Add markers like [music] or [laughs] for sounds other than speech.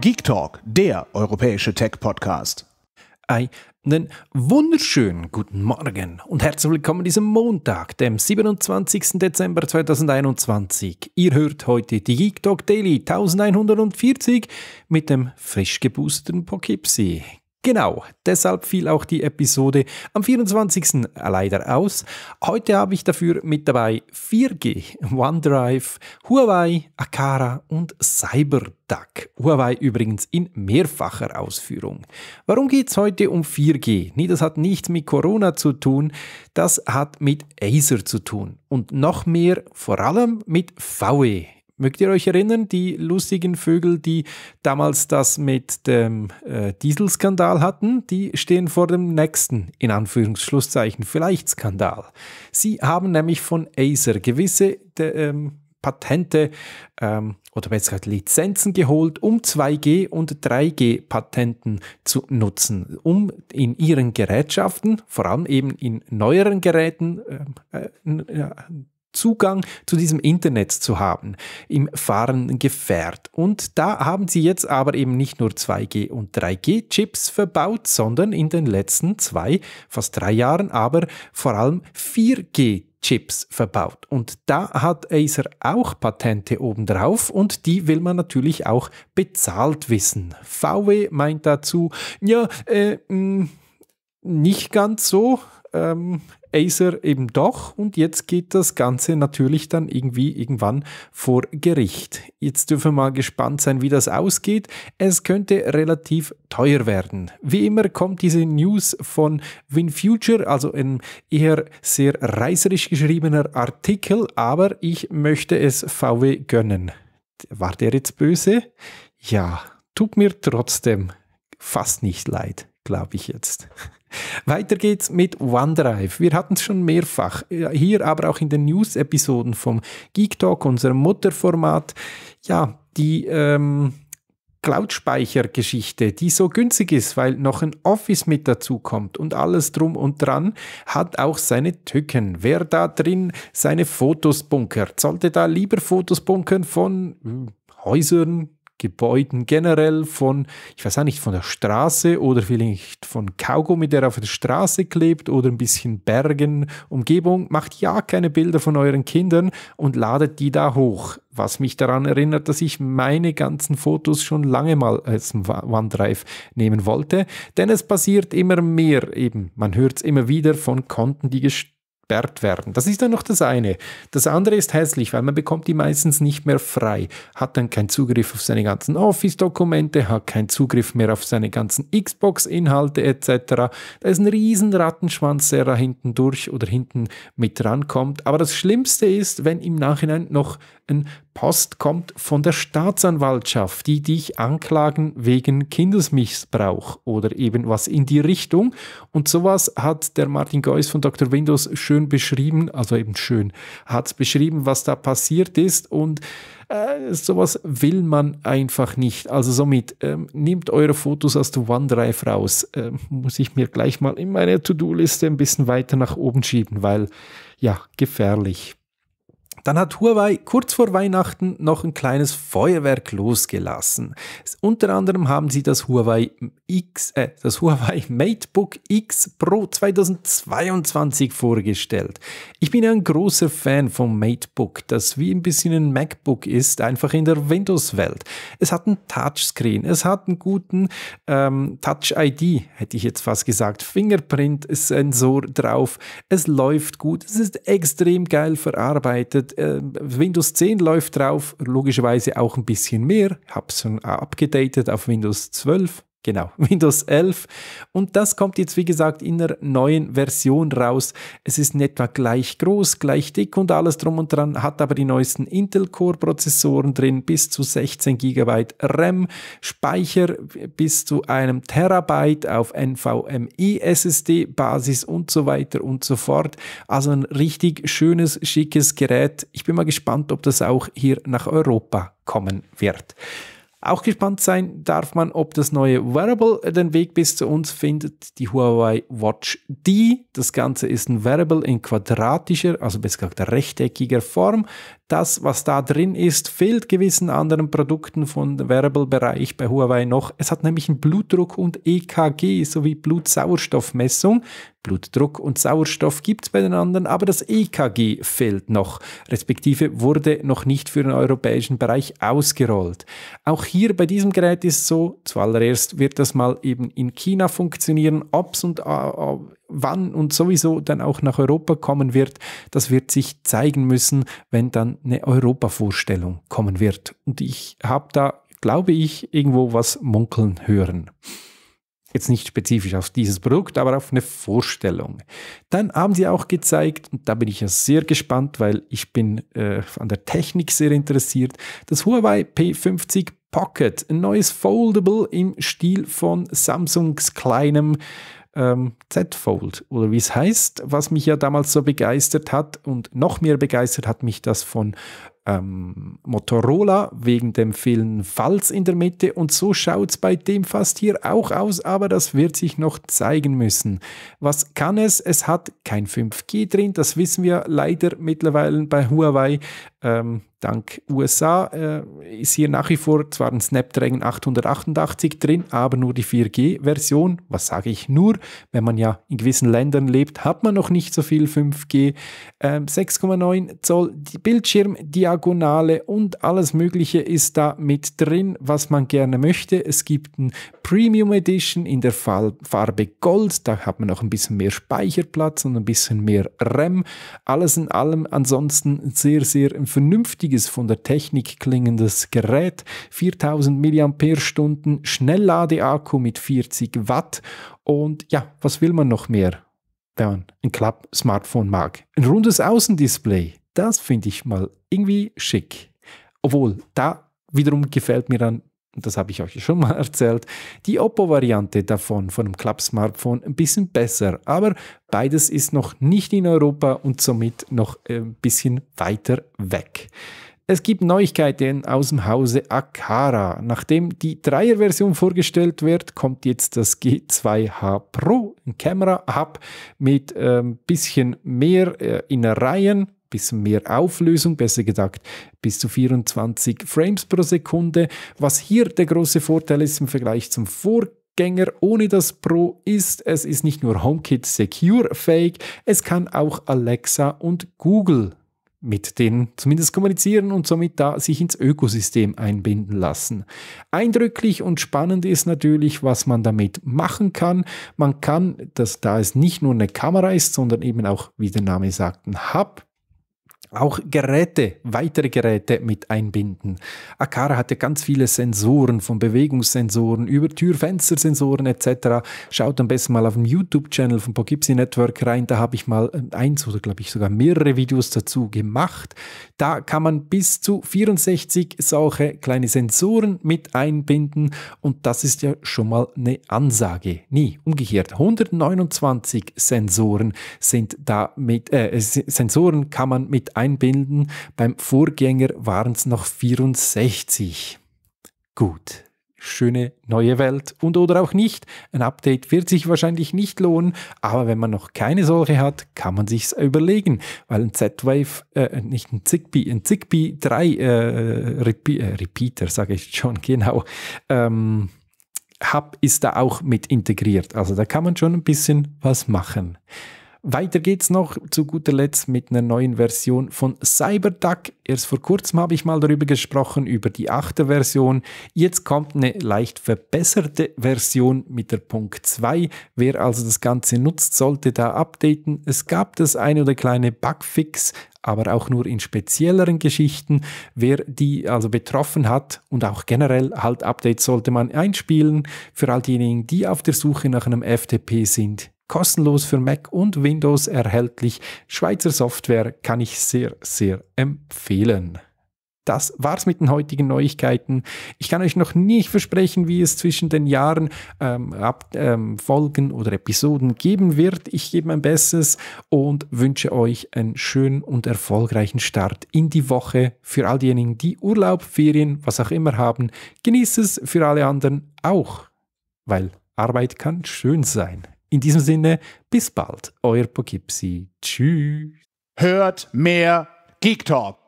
Geek Talk, der europäische Tech-Podcast. Einen wunderschönen guten Morgen und herzlich willkommen an diesem Montag, dem 27. Dezember 2021. Ihr hört heute die Geek Talk Daily 1140 mit dem frisch geboosteten Poughkeepsie. Genau, deshalb fiel auch die Episode am 24. leider aus. Heute habe ich dafür mit dabei 4G, OneDrive, Huawei, Akara und CyberDuck. Huawei übrigens in mehrfacher Ausführung. Warum geht es heute um 4G? Nee, das hat nichts mit Corona zu tun, das hat mit Acer zu tun und noch mehr vor allem mit VE. Mögt ihr euch erinnern, die lustigen Vögel, die damals das mit dem äh, Dieselskandal hatten, die stehen vor dem nächsten, in Anführungsschlusszeichen, vielleicht Skandal. Sie haben nämlich von Acer gewisse de, ähm, Patente ähm, oder besser gesagt Lizenzen geholt, um 2G und 3G-Patenten zu nutzen, um in ihren Gerätschaften, vor allem eben in neueren Geräten, ähm, äh, äh, Zugang zu diesem Internet zu haben im fahrenden Gefährt. Und da haben sie jetzt aber eben nicht nur 2G und 3G-Chips verbaut, sondern in den letzten zwei, fast drei Jahren aber vor allem 4G. Chips verbaut. Und da hat Acer auch Patente obendrauf und die will man natürlich auch bezahlt wissen. VW meint dazu, ja, äh, mh, hm, nicht ganz so. Ähm, Acer eben doch. Und jetzt geht das Ganze natürlich dann irgendwie irgendwann vor Gericht. Jetzt dürfen wir mal gespannt sein, wie das ausgeht. Es könnte relativ teuer werden. Wie immer kommt diese News von WinFuture, also ein eher sehr reißerisch geschriebener Artikel, aber ich möchte es VW gönnen. War der jetzt böse? Ja, tut mir trotzdem fast nicht leid, glaube ich jetzt. Weiter geht's mit OneDrive. Wir hatten es schon mehrfach, hier aber auch in den News-Episoden vom Geek Talk, unserem Mutterformat. Ja, die ähm, cloud speichergeschichte die so günstig ist, weil noch ein Office mit dazukommt und alles drum und dran, hat auch seine Tücken. Wer da drin seine Fotos bunkert, sollte da lieber Fotos bunkern von hm, Häusern, Gebäuden generell, von, ich weiß auch nicht, von der Straße oder vielleicht von Kaugummi, der auf der Straße klebt oder ein bisschen Bergen, Umgebung. Macht ja keine Bilder von euren Kindern und ladet die da hoch. Was mich daran erinnert, dass ich meine ganzen Fotos schon lange mal als OneDrive nehmen wollte, denn es passiert immer mehr eben. Man hört es immer wieder von Konten, die gestartet gesperrt werden. Das ist dann noch das eine. Das andere ist hässlich, weil man bekommt die meistens nicht mehr frei, hat dann keinen Zugriff auf seine ganzen Office-Dokumente, hat keinen Zugriff mehr auf seine ganzen Xbox-Inhalte etc. Da ist ein riesen Rattenschwanz, der da hinten durch oder hinten mit rankommt. Aber das Schlimmste ist, wenn im Nachhinein noch ein Post kommt von der Staatsanwaltschaft, die dich anklagen wegen Kindesmissbrauch oder eben was in die Richtung. Und sowas hat der Martin Geuss von Dr. Windows schön schön beschrieben, also eben schön, hat beschrieben, was da passiert ist und äh, sowas will man einfach nicht. Also somit, ähm, nehmt eure Fotos aus der OneDrive raus. Ähm, muss ich mir gleich mal in meine To-Do-Liste ein bisschen weiter nach oben schieben, weil ja, gefährlich. Dann hat Huawei kurz vor Weihnachten noch ein kleines Feuerwerk losgelassen. Unter anderem haben sie das Huawei X, äh, das Huawei MateBook X Pro 2022 vorgestellt. Ich bin ein großer Fan vom MateBook, das wie ein bisschen ein MacBook ist, einfach in der Windows-Welt. Es hat einen Touchscreen, es hat einen guten ähm, Touch-ID, hätte ich jetzt fast gesagt, Fingerprint-Sensor drauf. Es läuft gut, es ist extrem geil verarbeitet äh, Windows 10 läuft drauf, logischerweise auch ein bisschen mehr. Ich habe es schon äh, abgedatet auf Windows 12. Genau, [laughs] Windows 11. Und das kommt jetzt, wie gesagt, in einer neuen Version raus. Es ist in etwa gleich groß, gleich dick und alles drum und dran, hat aber die neuesten Intel-Core-Prozessoren drin, bis zu 16 GB RAM, Speicher bis zu einem Terabyte auf NVMe-SSD-Basis und so weiter und so fort. Also ein richtig schönes, schickes Gerät. Ich bin mal gespannt, ob das auch hier nach Europa kommen wird. Auch gespannt sein darf man, ob das neue Wearable den Weg bis zu uns findet, die Huawei Watch D. Das Ganze ist ein Wearable in quadratischer, also besser gesagt rechteckiger Form. Das, was da drin ist, fehlt gewissen anderen Produkten von Wearable-Bereich bei Huawei noch. Es hat nämlich einen Blutdruck und EKG sowie Blutsauerstoffmessung. Blutdruck und Sauerstoff gibt es bei den anderen, aber das EKG fehlt noch, respektive wurde noch nicht für den europäischen Bereich ausgerollt. Auch hier bei diesem Gerät ist es so, zuallererst wird das mal eben in China funktionieren, ob's und äh, äh wann und sowieso dann auch nach Europa kommen wird, das wird sich zeigen müssen, wenn dann eine Europa-Vorstellung kommen wird. Und ich habe da, glaube ich, irgendwo was munkeln hören jetzt nicht spezifisch auf dieses Produkt, aber auf eine Vorstellung. Dann haben sie auch gezeigt, und da bin ich ja sehr gespannt, weil ich bin äh, an der Technik sehr interessiert, das Huawei P50 Pocket, ein neues Foldable im Stil von Samsungs kleinem ähm, Z Fold oder wie es heißt, was mich ja damals so begeistert hat und noch mehr begeistert hat mich das von ähm, Motorola wegen dem vielen Falz in der Mitte und so schaut es bei dem fast hier auch aus, aber das wird sich noch zeigen müssen. Was kann es? Es hat kein 5G drin, das wissen wir leider mittlerweile bei Huawei ähm, dank USA äh, ist hier nach wie vor zwar ein Snapdragon 888 drin, aber nur die 4G-Version. Was sage ich nur? Wenn man ja in gewissen Ländern lebt, hat man noch nicht so viel 5G. Ähm, 6,9 Zoll die Bildschirmdiagonale und alles Mögliche ist da mit drin, was man gerne möchte. Es gibt ein Premium Edition in der Farbe Gold. Da hat man noch ein bisschen mehr Speicherplatz und ein bisschen mehr RAM. Alles in allem ansonsten sehr, sehr empfehlenswert vernünftiges, von der Technik klingendes Gerät, 4000 mAh, Schnellladeakku mit 40 Watt und ja, was will man noch mehr, wenn man ein Klapp-Smartphone mag? Ein rundes Außendisplay, das finde ich mal irgendwie schick. Obwohl, da wiederum gefällt mir dann das habe ich euch schon mal [laughs] erzählt, die Oppo-Variante davon, von einem Club-Smartphone, ein bisschen besser. Aber beides ist noch nicht in Europa und somit noch ein äh, bisschen weiter weg. Es gibt Neuigkeiten aus dem Hause Akara. Nachdem die 3er-Version vorgestellt wird, kommt jetzt das G2H Pro, ein Camera-Hub mit ein ähm, bisschen mehr äh, Innereien bis mehr Auflösung, besser gesagt bis zu 24 Frames pro Sekunde. Was hier der große Vorteil ist im Vergleich zum Vorgänger, ohne das Pro ist. Es ist nicht nur HomeKit secure fähig, es kann auch Alexa und Google mit denen zumindest kommunizieren und somit da sich ins Ökosystem einbinden lassen. Eindrücklich und spannend ist natürlich, was man damit machen kann. Man kann, dass da es nicht nur eine Kamera ist, sondern eben auch, wie der Name sagt, ein Hub auch Geräte, weitere Geräte mit einbinden. Akara hatte ganz viele Sensoren, von Bewegungssensoren über Türfenstersensoren etc. Schaut am besten mal auf dem YouTube-Channel von Poughkeepsie Network rein, da habe ich mal äh, eins oder glaube ich sogar mehrere Videos dazu gemacht. Da kann man bis zu 64 solche kleine Sensoren mit einbinden und das ist ja schon mal eine Ansage. Nie, umgekehrt, 129 Sensoren sind da mit, äh, Sensoren kann man mit einbinden einbinden. Beim Vorgänger waren es noch 64. Gut, schöne neue Welt und oder auch nicht. Ein Update wird sich wahrscheinlich nicht lohnen, aber wenn man noch keine solche hat, kann man sich's überlegen, weil ein Z-Wave, äh, nicht ein Zigbee, ein Zigbee 3 äh, Repe äh, Repeater, sage ich schon [laughs] genau, ähm, Hub ist da auch mit integriert. Also da kann man schon ein bisschen was machen. Weiter geht's noch zu guter Letzt mit einer neuen Version von CyberDuck. Erst vor kurzem habe ich mal darüber gesprochen, über die achte Version. Jetzt kommt eine leicht verbesserte Version mit der Punkt 2. Wer also das Ganze nutzt, sollte da updaten. Es gab das eine oder kleine Bugfix, aber auch nur in spezielleren Geschichten. Wer die also betroffen hat und auch generell halt Updates sollte man einspielen. Für all diejenigen, die auf der Suche nach einem FTP sind, kostenlos für Mac und Windows erhältlich. Schweizer Software kann ich sehr, sehr empfehlen. Das war's mit den heutigen Neuigkeiten. Ich kann euch noch nicht versprechen, wie es zwischen den Jahren ähm, ab, ähm, Folgen oder Episoden geben wird. Ich gebe mein Bestes und wünsche euch einen schönen und erfolgreichen Start in die Woche. Für all diejenigen, die Urlaub, Ferien, was auch immer haben, genießt es für alle anderen auch, weil Arbeit kann schön sein. In diesem Sinne, bis bald, euer Poughkeepsie. Tschüss. Hört mehr Geek Talk.